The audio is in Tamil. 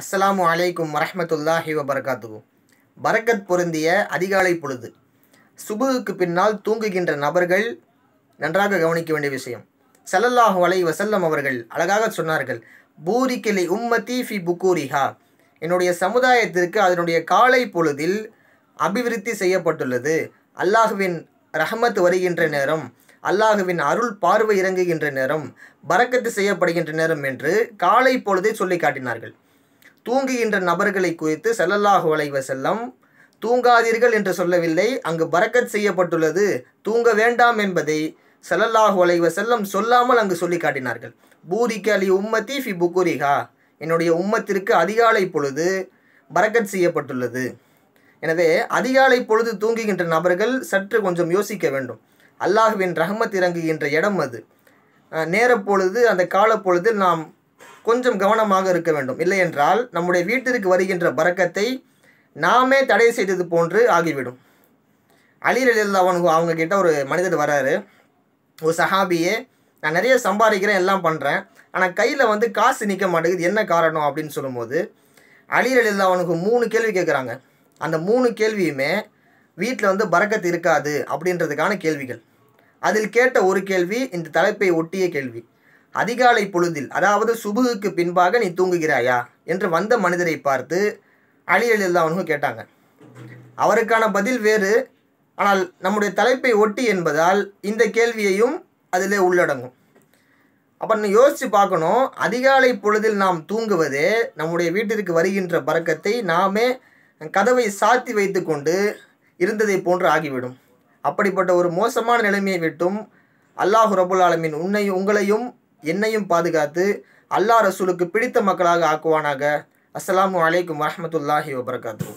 அஸ்ஸலாமு அலைக்கும் வரஹமத்துல்லாஹி வபரகாத்துகு பரக்கத் பொருந்திய அதிகாலை பொழுது சுபுவுக்கு பின்னால் தூங்குகின்ற நபர்கள் நன்றாக கவனிக்க வேண்டிய விஷயம் சல்லல்லாஹு அலை வசல்லம் அவர்கள் அழகாக சொன்னார்கள் பூரிக்கிளை உம்மதி ஃபி புக்கூரிஹா என்னுடைய சமுதாயத்திற்கு அதனுடைய காலை பொழுதில் அபிவிருத்தி செய்யப்பட்டுள்ளது அல்லாஹுவின் ரஹமத் வருகின்ற நேரம் அல்லாஹுவின் அருள் பார்வை இறங்குகின்ற நேரம் பறக்கத்து செய்யப்படுகின்ற நேரம் என்று காலை பொழுதை சொல்லி காட்டினார்கள் தூங்குகின்ற நபர்களை குறித்து செல்லல்லாஹு வளைவ செல்லம் தூங்காதீர்கள் என்று சொல்லவில்லை அங்கு பறக்கத் செய்யப்பட்டுள்ளது தூங்க வேண்டாம் என்பதை செல்லல்லாஹு வளைவ செல்லம் சொல்லாமல் அங்கு சொல்லி காட்டினார்கள் பூரிக்கு அலி உம்மத்தி ஃபி புக்குரிகா என்னுடைய உம்மத்திற்கு அதிகாலை பொழுது பறக்கத் செய்யப்பட்டுள்ளது எனவே அதிகாலை பொழுது தூங்குகின்ற நபர்கள் சற்று கொஞ்சம் யோசிக்க வேண்டும் அல்லாஹுவின் ரஹமத் இறங்குகின்ற இடம் அது நேரப்பொழுது அந்த காலப்பொழுது நாம் கொஞ்சம் கவனமாக இருக்க வேண்டும் இல்லை என்றால் நம்முடைய வீட்டிற்கு வருகின்ற பறக்கத்தை நாமே தடை செய்தது போன்று ஆகிவிடும் அலி அவனு அவங்க கிட்ட ஒரு மனிதர் வராரு ஒரு சஹாபியே நான் நிறைய சம்பாதிக்கிறேன் எல்லாம் பண்ணுறேன் ஆனால் கையில் வந்து காசு நிற்க மாட்டேங்குது என்ன காரணம் அப்படின்னு சொல்லும்போது அலி அவனுக்கு மூணு கேள்வி கேட்குறாங்க அந்த மூணு கேள்வியுமே வீட்டில் வந்து பறக்கத்து இருக்காது அப்படின்றதுக்கான கேள்விகள் அதில் கேட்ட ஒரு கேள்வி இந்த தலைப்பை ஒட்டிய கேள்வி அதிகாலை பொழுதில் அதாவது சுபுகுக்கு பின்பாக நீ தூங்குகிறாயா என்று வந்த மனிதரை பார்த்து அலி கேட்டாங்க அவருக்கான பதில் வேறு ஆனால் நம்முடைய தலைப்பை ஒட்டி என்பதால் இந்த கேள்வியையும் அதிலே உள்ளடங்கும் அப்போ நீ யோசித்து பார்க்கணும் அதிகாலை பொழுதில் நாம் தூங்குவதே நம்முடைய வீட்டிற்கு வருகின்ற பறக்கத்தை நாமே கதவை சாத்தி வைத்து கொண்டு இருந்ததை போன்று ஆகிவிடும் அப்படிப்பட்ட ஒரு மோசமான நிலைமையை விட்டும் அல்லாஹு ரபுல் ஆலமின் உன்னை உங்களையும் என்னையும் பாதுகாத்து அல்லா ரசூலுக்கு பிடித்த மக்களாக ஆக்குவானாக அஸ்லாம் வலைக்கம் வரமத்துல்லாஹி வபர்காத்தூ